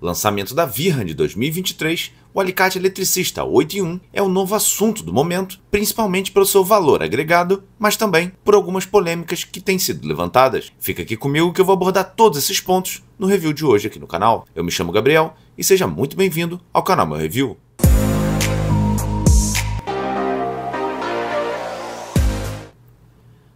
Lançamento da Virran de 2023, o alicate eletricista 8 em 1 é o novo assunto do momento, principalmente pelo seu valor agregado, mas também por algumas polêmicas que têm sido levantadas. Fica aqui comigo que eu vou abordar todos esses pontos no review de hoje aqui no canal. Eu me chamo Gabriel e seja muito bem-vindo ao canal Meu Review.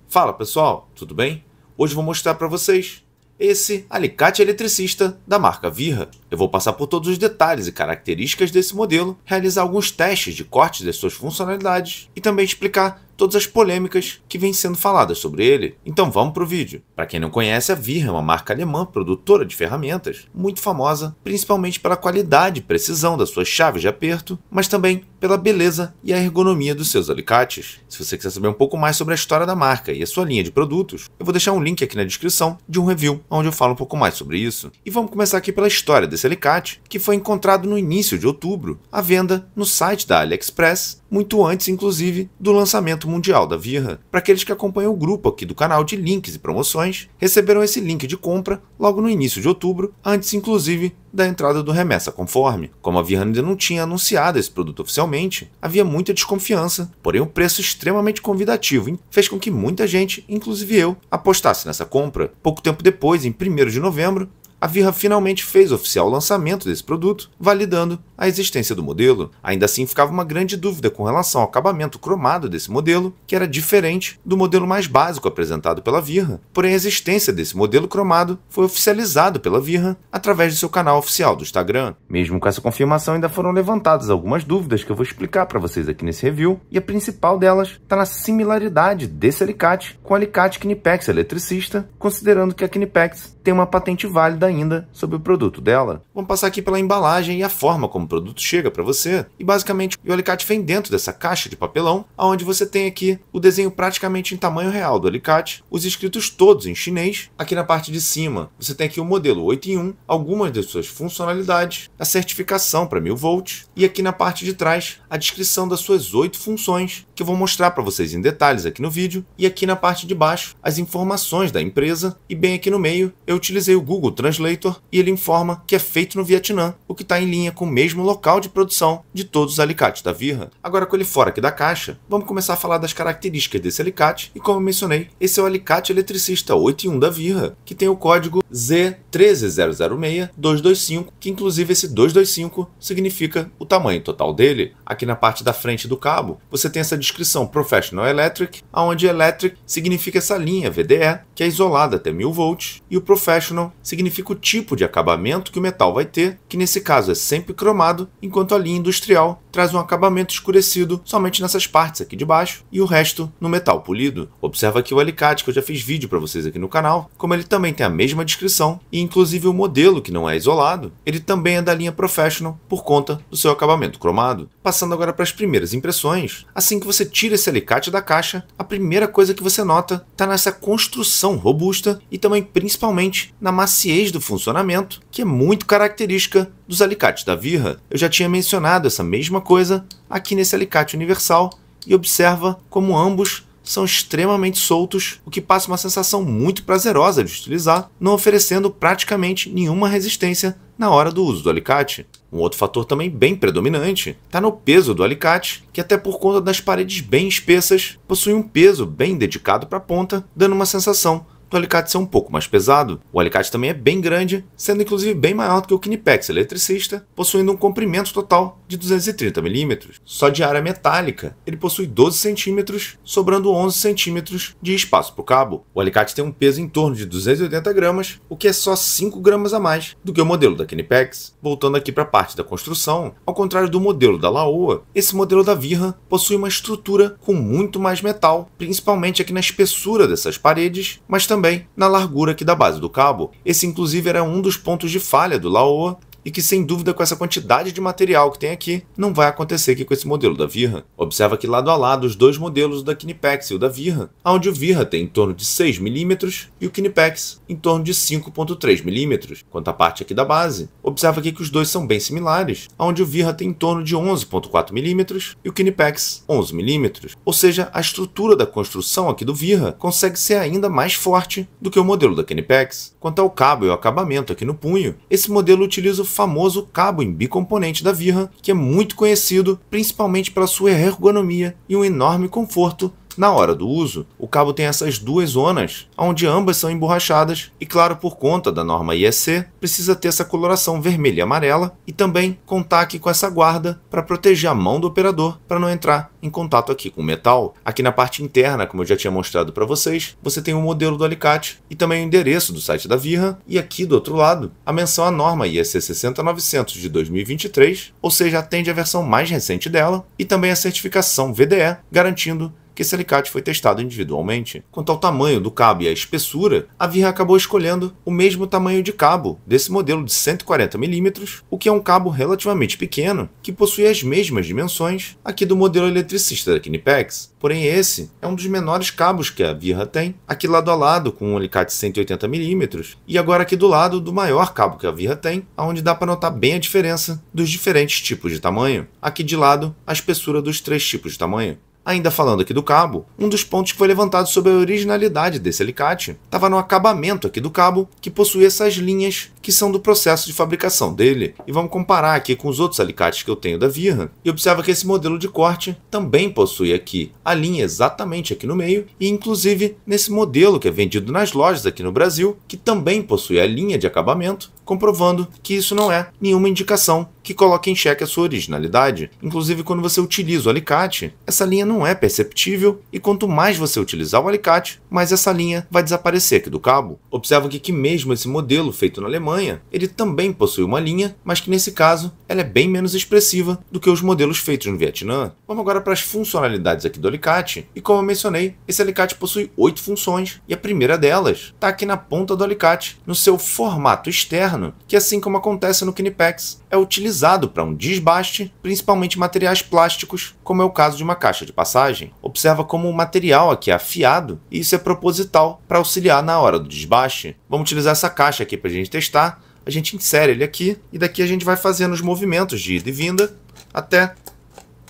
Fala pessoal, tudo bem? Hoje vou mostrar para vocês esse alicate eletricista da marca Virra. Eu vou passar por todos os detalhes e características desse modelo, realizar alguns testes de corte das suas funcionalidades e também explicar todas as polêmicas que vêm sendo faladas sobre ele. Então vamos para o vídeo. Para quem não conhece, a Vir é uma marca alemã produtora de ferramentas, muito famosa principalmente pela qualidade e precisão das suas chaves de aperto, mas também pela beleza e a ergonomia dos seus alicates. Se você quiser saber um pouco mais sobre a história da marca e a sua linha de produtos, eu vou deixar um link aqui na descrição de um review onde eu falo um pouco mais sobre isso. E vamos começar aqui pela história desse alicate, que foi encontrado no início de outubro, à venda no site da AliExpress, muito antes, inclusive, do lançamento mundial da Virra. Para aqueles que acompanham o grupo aqui do canal de links e promoções, receberam esse link de compra logo no início de outubro, antes, inclusive, da entrada do remessa conforme. Como a Virra ainda não tinha anunciado esse produto oficialmente, havia muita desconfiança, porém o preço extremamente convidativo fez com que muita gente, inclusive eu, apostasse nessa compra. Pouco tempo depois, em 1 de novembro, a Virra finalmente fez oficial o lançamento desse produto, validando a existência do modelo. Ainda assim, ficava uma grande dúvida com relação ao acabamento cromado desse modelo, que era diferente do modelo mais básico apresentado pela Virra. Porém, a existência desse modelo cromado foi oficializado pela Virra através do seu canal oficial do Instagram. Mesmo com essa confirmação, ainda foram levantadas algumas dúvidas que eu vou explicar para vocês aqui nesse review, e a principal delas está na similaridade desse alicate com o alicate Knipex eletricista, considerando que a Knipex tem uma patente válida ainda sobre o produto dela. Vamos passar aqui pela embalagem e a forma como o produto chega para você. E basicamente o alicate vem dentro dessa caixa de papelão, onde você tem aqui o desenho praticamente em tamanho real do alicate, os escritos todos em chinês. Aqui na parte de cima você tem aqui o modelo 8 em 1, algumas das suas funcionalidades, a certificação para 1000 volts e aqui na parte de trás a descrição das suas oito funções que eu vou mostrar para vocês em detalhes aqui no vídeo e aqui na parte de baixo as informações da empresa e bem aqui no meio eu utilizei o Google Translator e ele informa que é feito no Vietnã, o que está em linha com o mesmo local de produção de todos os alicates da Virra. Agora com ele fora aqui da caixa, vamos começar a falar das características desse alicate e como eu mencionei, esse é o alicate eletricista 81 da Virra, que tem o código Z13006-225, que inclusive esse 225 significa o tamanho total dele. Aqui na parte da frente do cabo, você tem essa descrição Professional Electric, onde Electric significa essa linha VDE, que é isolada até 1000 volts, e o Professional significa o tipo de acabamento que o metal vai ter, que nesse caso é sempre cromado, enquanto a linha industrial traz um acabamento escurecido somente nessas partes aqui de baixo e o resto no metal polido. Observa aqui o alicate que eu já fiz vídeo para vocês aqui no canal, como ele também tem a mesma descrição e inclusive o modelo que não é isolado, ele também é da linha Professional por conta do seu acabamento cromado. Passando agora para as primeiras impressões, assim que você tira esse alicate da caixa, a primeira coisa que você nota está nessa construção robusta e também principalmente principalmente na maciez do funcionamento, que é muito característica dos alicates da Virra. Eu já tinha mencionado essa mesma coisa aqui nesse alicate universal e observa como ambos são extremamente soltos, o que passa uma sensação muito prazerosa de utilizar, não oferecendo praticamente nenhuma resistência na hora do uso do alicate. Um outro fator também bem predominante está no peso do alicate, que até por conta das paredes bem espessas, possui um peso bem dedicado para a ponta, dando uma sensação do alicate ser é um pouco mais pesado. O alicate também é bem grande, sendo inclusive bem maior do que o Kinepex eletricista, possuindo um comprimento total de 230 mm. Só de área metálica, ele possui 12 cm, sobrando 11 cm de espaço para o cabo. O alicate tem um peso em torno de 280 gramas, o que é só 5 gramas a mais do que o modelo da Kinepex. Voltando aqui para a parte da construção, ao contrário do modelo da Laoa, esse modelo da Virra possui uma estrutura com muito mais metal, principalmente aqui na espessura dessas paredes, mas também também na largura aqui da base do cabo. Esse inclusive era um dos pontos de falha do Laoa e que sem dúvida com essa quantidade de material que tem aqui, não vai acontecer aqui com esse modelo da Virra. Observa que lado a lado os dois modelos da Kinipex e o da Virra, onde o Virra tem em torno de 6 mm e o Kinipex em torno de 5.3 mm. Quanto à parte aqui da base, observa aqui que os dois são bem similares, onde o Virra tem em torno de 11.4 mm e o Kinipex 11 mm. Ou seja, a estrutura da construção aqui do Virra consegue ser ainda mais forte do que o modelo da Kinipex. Quanto ao cabo e o acabamento aqui no punho, esse modelo utiliza o famoso cabo em bicomponente da Virra, que é muito conhecido principalmente pela sua ergonomia e um enorme conforto na hora do uso, o cabo tem essas duas zonas, onde ambas são emborrachadas e, claro, por conta da norma IEC, precisa ter essa coloração vermelha e amarela e também contaque com essa guarda para proteger a mão do operador para não entrar em contato aqui com o metal. Aqui na parte interna, como eu já tinha mostrado para vocês, você tem o um modelo do alicate e também o endereço do site da Virra e aqui do outro lado, a menção à norma IEC 60900 de 2023, ou seja, atende a versão mais recente dela e também a certificação VDE, garantindo que esse alicate foi testado individualmente. Quanto ao tamanho do cabo e à espessura, a Virra acabou escolhendo o mesmo tamanho de cabo desse modelo de 140mm, o que é um cabo relativamente pequeno que possui as mesmas dimensões aqui do modelo eletricista da Kinepex. Porém, esse é um dos menores cabos que a Virra tem, aqui lado a lado com um alicate 180mm e agora aqui do lado do maior cabo que a Virra tem, onde dá para notar bem a diferença dos diferentes tipos de tamanho. Aqui de lado, a espessura dos três tipos de tamanho. Ainda falando aqui do cabo, um dos pontos que foi levantado sobre a originalidade desse alicate estava no acabamento aqui do cabo, que possui essas linhas que são do processo de fabricação dele. E vamos comparar aqui com os outros alicates que eu tenho da Virra, e observa que esse modelo de corte também possui aqui a linha exatamente aqui no meio, e inclusive nesse modelo que é vendido nas lojas aqui no Brasil, que também possui a linha de acabamento, comprovando que isso não é nenhuma indicação que coloque em xeque a sua originalidade. Inclusive, quando você utiliza o alicate, essa linha não é perceptível e quanto mais você utilizar o alicate, mais essa linha vai desaparecer aqui do cabo. Observa que, que mesmo esse modelo feito na Alemanha, ele também possui uma linha, mas que nesse caso ela é bem menos expressiva do que os modelos feitos no Vietnã. Vamos agora para as funcionalidades aqui do alicate e como eu mencionei, esse alicate possui oito funções e a primeira delas está aqui na ponta do alicate, no seu formato externo que assim como acontece no Kinipex, é utilizado para um desbaste, principalmente materiais plásticos, como é o caso de uma caixa de passagem. Observa como o material aqui é afiado e isso é proposital para auxiliar na hora do desbaste. Vamos utilizar essa caixa aqui para a gente testar. A gente insere ele aqui e daqui a gente vai fazendo os movimentos de ida e vinda até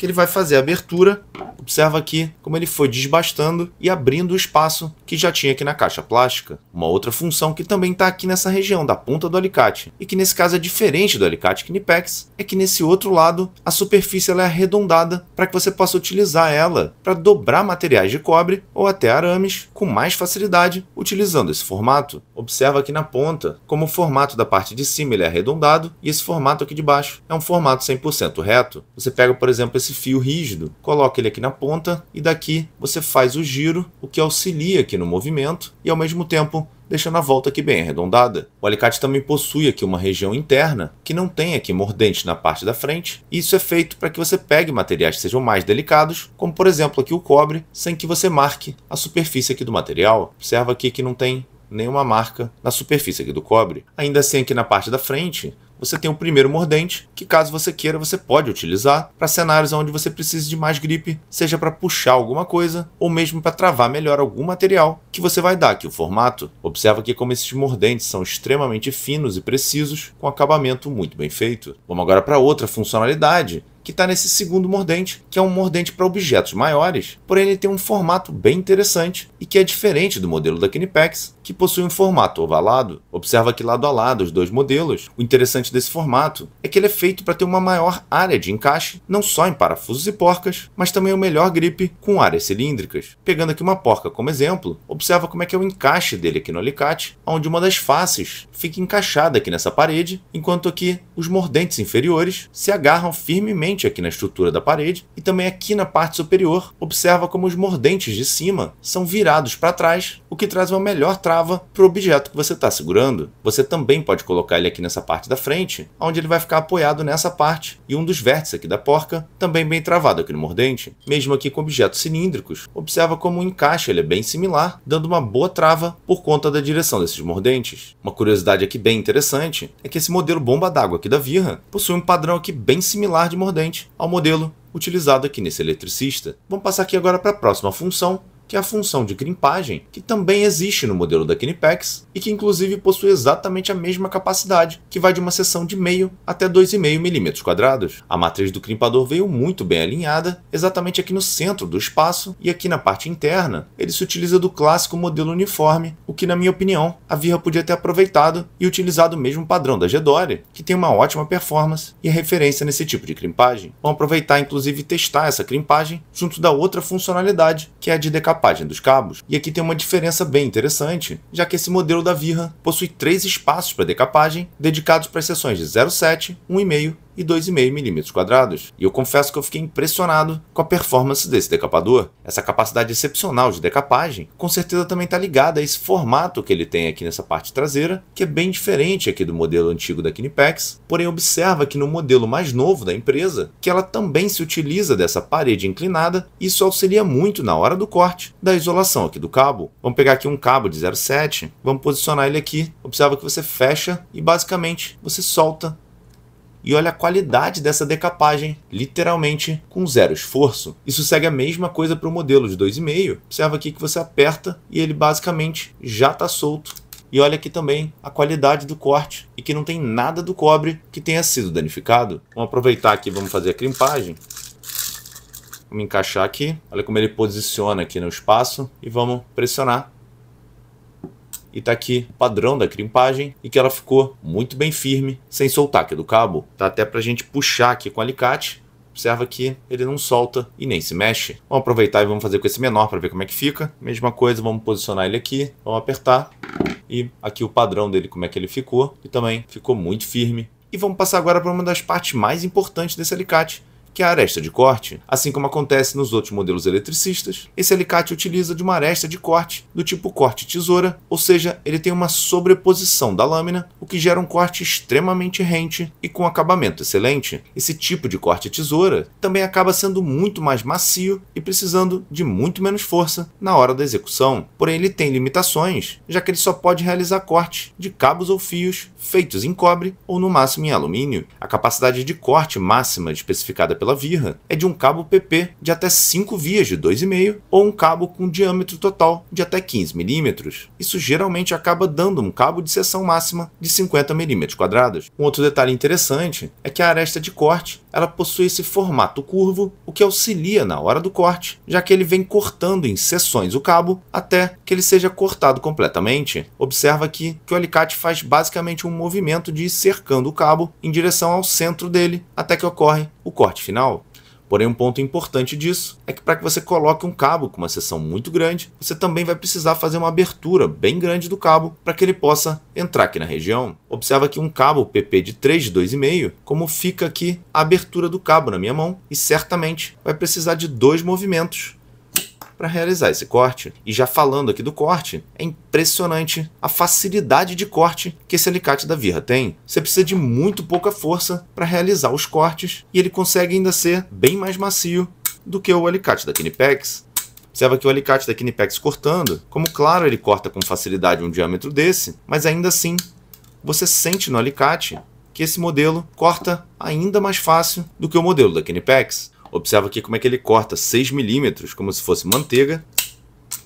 que ele vai fazer a abertura. Observa aqui como ele foi desbastando e abrindo o espaço que já tinha aqui na caixa plástica. Uma outra função que também está aqui nessa região da ponta do alicate, e que nesse caso é diferente do alicate Knipex, é que nesse outro lado a superfície ela é arredondada para que você possa utilizar ela para dobrar materiais de cobre ou até arames com mais facilidade utilizando esse formato. Observa aqui na ponta como o formato da parte de cima ele é arredondado e esse formato aqui de baixo é um formato 100% reto. Você pega, por exemplo, esse fio rígido, coloca ele aqui na ponta e daqui você faz o giro, o que auxilia aqui no movimento e ao mesmo tempo deixando a volta aqui bem arredondada. O alicate também possui aqui uma região interna que não tem aqui mordente na parte da frente, e isso é feito para que você pegue materiais que sejam mais delicados, como por exemplo aqui o cobre, sem que você marque a superfície aqui do material. Observa aqui que não tem nenhuma marca na superfície aqui do cobre. Ainda assim, aqui na parte da frente, você tem o primeiro mordente, que caso você queira, você pode utilizar para cenários onde você precise de mais gripe, seja para puxar alguma coisa ou mesmo para travar melhor algum material que você vai dar aqui o formato. Observa aqui como esses mordentes são extremamente finos e precisos, com acabamento muito bem feito. Vamos agora para outra funcionalidade, que está nesse segundo mordente, que é um mordente para objetos maiores, porém ele tem um formato bem interessante, e que é diferente do modelo da Kinepex, que possui um formato ovalado. Observa que lado a lado os dois modelos. O interessante desse formato é que ele é feito para ter uma maior área de encaixe, não só em parafusos e porcas, mas também o melhor grip com áreas cilíndricas. Pegando aqui uma porca como exemplo, observa como é que é o encaixe dele aqui no alicate, onde uma das faces fica encaixada aqui nessa parede, enquanto aqui os mordentes inferiores se agarram firmemente aqui na estrutura da parede e também aqui na parte superior, observa como os mordentes de cima são virados virados para trás, o que traz uma melhor trava para o objeto que você está segurando. Você também pode colocar ele aqui nessa parte da frente, onde ele vai ficar apoiado nessa parte, e um dos vértices aqui da porca também bem travado aqui no mordente. Mesmo aqui com objetos cilíndricos, observa como o encaixe ele é bem similar, dando uma boa trava por conta da direção desses mordentes. Uma curiosidade aqui bem interessante é que esse modelo bomba d'água aqui da Virra possui um padrão aqui bem similar de mordente ao modelo utilizado aqui nesse eletricista. Vamos passar aqui agora para a próxima função, que é a função de crimpagem, que também existe no modelo da Kinepex e que inclusive possui exatamente a mesma capacidade, que vai de uma seção de meio até 2,5 mm quadrados. A matriz do crimpador veio muito bem alinhada, exatamente aqui no centro do espaço e aqui na parte interna, ele se utiliza do clássico modelo uniforme, o que na minha opinião, a Virra podia ter aproveitado e utilizado o mesmo padrão da Gedore, que tem uma ótima performance e é referência nesse tipo de crimpagem. vamos aproveitar inclusive testar essa crimpagem junto da outra funcionalidade, que é a de decapitação decapagem dos cabos, e aqui tem uma diferença bem interessante, já que esse modelo da Virra possui três espaços para decapagem dedicados para as seções de 0,7, 1,5 e 2,5 mm quadrados. E eu confesso que eu fiquei impressionado com a performance desse decapador. Essa capacidade excepcional de decapagem, com certeza também está ligada a esse formato que ele tem aqui nessa parte traseira, que é bem diferente aqui do modelo antigo da Kinepex. porém observa que no modelo mais novo da empresa, que ela também se utiliza dessa parede inclinada, e isso auxilia muito na hora do corte da isolação aqui do cabo. Vamos pegar aqui um cabo de 0,7, vamos posicionar ele aqui, observa que você fecha e basicamente você solta e olha a qualidade dessa decapagem, literalmente com zero esforço. Isso segue a mesma coisa para o modelo de 2,5. Observa aqui que você aperta e ele basicamente já está solto. E olha aqui também a qualidade do corte e que não tem nada do cobre que tenha sido danificado. Vamos aproveitar aqui, vamos fazer a crimpagem. Vamos encaixar aqui. Olha como ele posiciona aqui no espaço e vamos pressionar e tá aqui padrão da crimpagem e que ela ficou muito bem firme sem soltar aqui do cabo. Tá até pra gente puxar aqui com o alicate. Observa que ele não solta e nem se mexe. Vamos aproveitar e vamos fazer com esse menor para ver como é que fica. Mesma coisa, vamos posicionar ele aqui, vamos apertar e aqui o padrão dele, como é que ele ficou. E também ficou muito firme. E vamos passar agora para uma das partes mais importantes desse alicate, que é a aresta de corte. Assim como acontece nos outros modelos eletricistas, esse alicate utiliza de uma aresta de corte do tipo corte-tesoura, ou seja, ele tem uma sobreposição da lâmina, o que gera um corte extremamente rente e com acabamento excelente. Esse tipo de corte-tesoura também acaba sendo muito mais macio e precisando de muito menos força na hora da execução. Porém, ele tem limitações, já que ele só pode realizar corte de cabos ou fios feitos em cobre ou no máximo em alumínio. A capacidade de corte máxima especificada pela Virra é de um cabo PP de até 5 vias de 2,5 ou um cabo com diâmetro total de até 15 mm. Isso geralmente acaba dando um cabo de seção máxima de 50 mm quadrados. Um outro detalhe interessante é que a aresta de corte ela possui esse formato curvo, o que auxilia na hora do corte, já que ele vem cortando em seções o cabo até que ele seja cortado completamente. Observa aqui que o alicate faz basicamente um movimento de ir cercando o cabo em direção ao centro dele até que ocorre o corte final. Porém, um ponto importante disso é que para que você coloque um cabo com uma seção muito grande, você também vai precisar fazer uma abertura bem grande do cabo para que ele possa entrar aqui na região. Observa aqui um cabo PP de 3 de 2,5, como fica aqui a abertura do cabo na minha mão, e certamente vai precisar de dois movimentos para realizar esse corte. E já falando aqui do corte, é impressionante a facilidade de corte que esse alicate da Virra tem. Você precisa de muito pouca força para realizar os cortes e ele consegue ainda ser bem mais macio do que o alicate da Kinipex. Observa que o alicate da Kinipex cortando, como claro ele corta com facilidade um diâmetro desse, mas ainda assim você sente no alicate que esse modelo corta ainda mais fácil do que o modelo da Kinipex. Observa aqui como é que ele corta 6 milímetros, como se fosse manteiga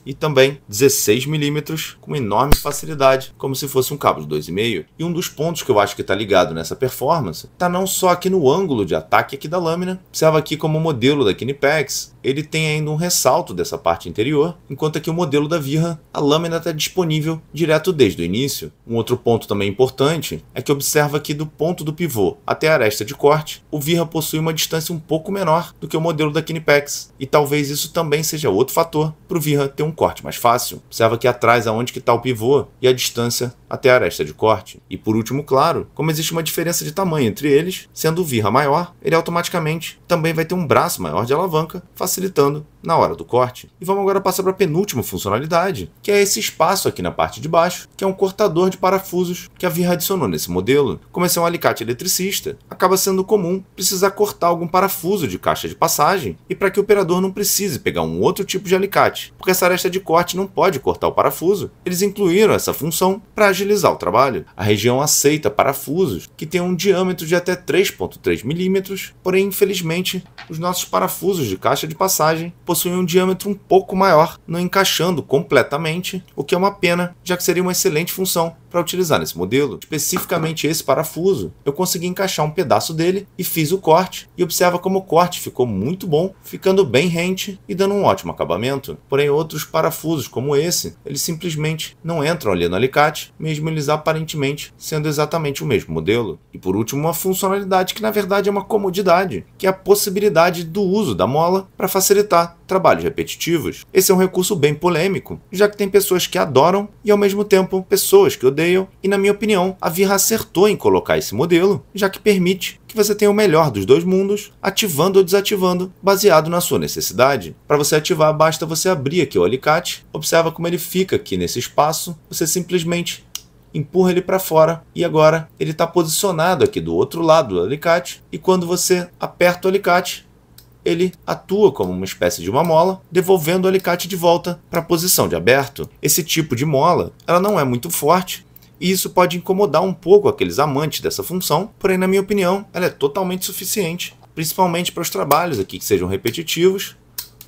e também 16mm com enorme facilidade, como se fosse um cabo de 2,5. E um dos pontos que eu acho que está ligado nessa performance está não só aqui no ângulo de ataque aqui da lâmina, observa aqui como o modelo da Kinipex, ele tem ainda um ressalto dessa parte interior, enquanto aqui o modelo da Virra, a lâmina está disponível direto desde o início. Um outro ponto também importante é que observa aqui do ponto do pivô até a aresta de corte, o Virra possui uma distância um pouco menor do que o modelo da Kinipex, e talvez isso também seja outro fator para o Virra ter um corte mais fácil, observa aqui atrás aonde que está o pivô e a distância até a aresta de corte. E por último, claro, como existe uma diferença de tamanho entre eles, sendo o Virra maior, ele automaticamente também vai ter um braço maior de alavanca, facilitando na hora do corte. E vamos agora passar para a penúltima funcionalidade, que é esse espaço aqui na parte de baixo, que é um cortador de parafusos que a Virra adicionou nesse modelo. Como esse é um alicate eletricista, acaba sendo comum precisar cortar algum parafuso de caixa de passagem e para que o operador não precise pegar um outro tipo de alicate, porque essa aresta de corte não pode cortar o parafuso, eles incluíram essa função para agilizar o trabalho, a região aceita parafusos que têm um diâmetro de até 3,3 milímetros, porém, infelizmente, os nossos parafusos de caixa de passagem possuem um diâmetro um pouco maior, não encaixando completamente, o que é uma pena, já que seria uma excelente função para utilizar nesse modelo, especificamente esse parafuso, eu consegui encaixar um pedaço dele e fiz o corte. E observa como o corte ficou muito bom, ficando bem rente e dando um ótimo acabamento. Porém, outros parafusos como esse, eles simplesmente não entram ali no alicate, mesmo eles aparentemente sendo exatamente o mesmo modelo. E por último, uma funcionalidade que na verdade é uma comodidade, que é a possibilidade do uso da mola para facilitar trabalhos repetitivos, esse é um recurso bem polêmico, já que tem pessoas que adoram e ao mesmo tempo pessoas que odeiam, e na minha opinião, a Vira acertou em colocar esse modelo, já que permite que você tenha o melhor dos dois mundos, ativando ou desativando, baseado na sua necessidade. Para você ativar, basta você abrir aqui o alicate, observa como ele fica aqui nesse espaço, você simplesmente empurra ele para fora e agora ele está posicionado aqui do outro lado do alicate e quando você aperta o alicate ele atua como uma espécie de uma mola, devolvendo o alicate de volta para a posição de aberto. Esse tipo de mola, ela não é muito forte, e isso pode incomodar um pouco aqueles amantes dessa função, porém, na minha opinião, ela é totalmente suficiente, principalmente para os trabalhos aqui que sejam repetitivos,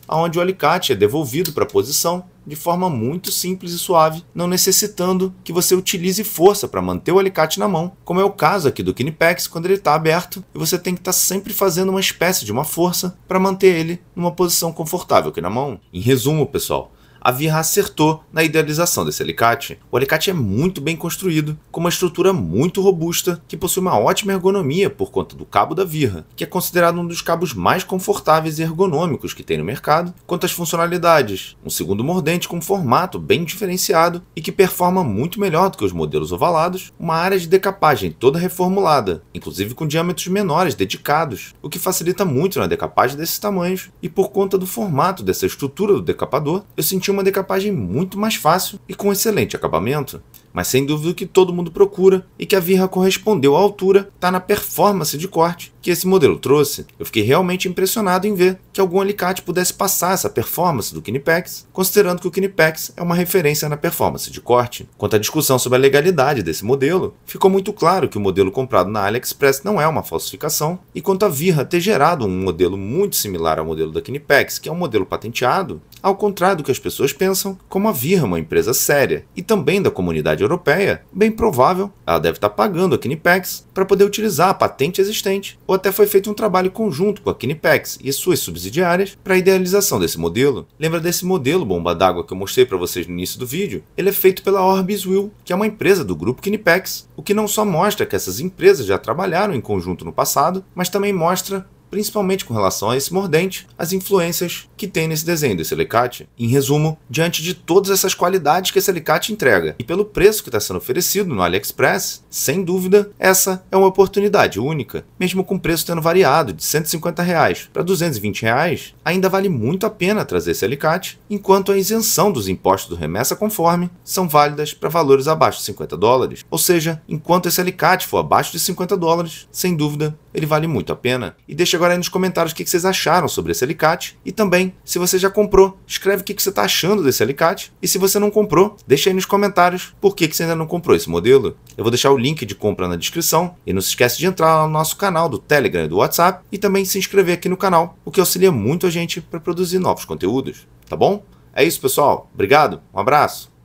onde o alicate é devolvido para a posição de forma muito simples e suave, não necessitando que você utilize força para manter o alicate na mão, como é o caso aqui do Kinipex quando ele está aberto e você tem que estar tá sempre fazendo uma espécie de uma força para manter ele numa posição confortável aqui na mão. Em resumo, pessoal, a Virra acertou na idealização desse alicate. O alicate é muito bem construído, com uma estrutura muito robusta que possui uma ótima ergonomia por conta do cabo da Virra, que é considerado um dos cabos mais confortáveis e ergonômicos que tem no mercado, quanto às funcionalidades. Um segundo mordente com formato bem diferenciado e que performa muito melhor do que os modelos ovalados, uma área de decapagem toda reformulada, inclusive com diâmetros menores dedicados, o que facilita muito na decapagem desses tamanhos e por conta do formato dessa estrutura do decapador, eu senti uma decapagem muito mais fácil e com excelente acabamento mas sem dúvida que todo mundo procura e que a Virra correspondeu à altura está na performance de corte que esse modelo trouxe. Eu fiquei realmente impressionado em ver que algum alicate pudesse passar essa performance do Kinipex, considerando que o Kinipex é uma referência na performance de corte. Quanto à discussão sobre a legalidade desse modelo, ficou muito claro que o modelo comprado na AliExpress não é uma falsificação, e quanto à Virra ter gerado um modelo muito similar ao modelo da Kinipex, que é um modelo patenteado, ao contrário do que as pessoas pensam, como a Virra é uma empresa séria e também da comunidade europeia, bem provável, ela deve estar tá pagando a Kinipex para poder utilizar a patente existente, ou até foi feito um trabalho conjunto com a Kinipex e suas subsidiárias para a idealização desse modelo. Lembra desse modelo bomba d'água que eu mostrei para vocês no início do vídeo? Ele é feito pela Orbis Will, que é uma empresa do grupo Kinipex, o que não só mostra que essas empresas já trabalharam em conjunto no passado, mas também mostra principalmente com relação a esse mordente, as influências que tem nesse desenho desse alicate. Em resumo, diante de todas essas qualidades que esse alicate entrega e pelo preço que está sendo oferecido no AliExpress, sem dúvida, essa é uma oportunidade única. Mesmo com o preço tendo variado de 150 reais para 220 reais, ainda vale muito a pena trazer esse alicate, enquanto a isenção dos impostos do remessa conforme são válidas para valores abaixo de 50 dólares. Ou seja, enquanto esse alicate for abaixo de 50 dólares, sem dúvida, ele vale muito a pena. E deixa agora aí nos comentários o que vocês acharam sobre esse alicate e também se você já comprou, escreve o que você está achando desse alicate e se você não comprou, deixa aí nos comentários por que você ainda não comprou esse modelo. Eu vou deixar o link de compra na descrição e não se esquece de entrar lá no nosso canal do Telegram e do WhatsApp e também se inscrever aqui no canal, o que auxilia muito a gente para produzir novos conteúdos, tá bom? É isso, pessoal. Obrigado, um abraço.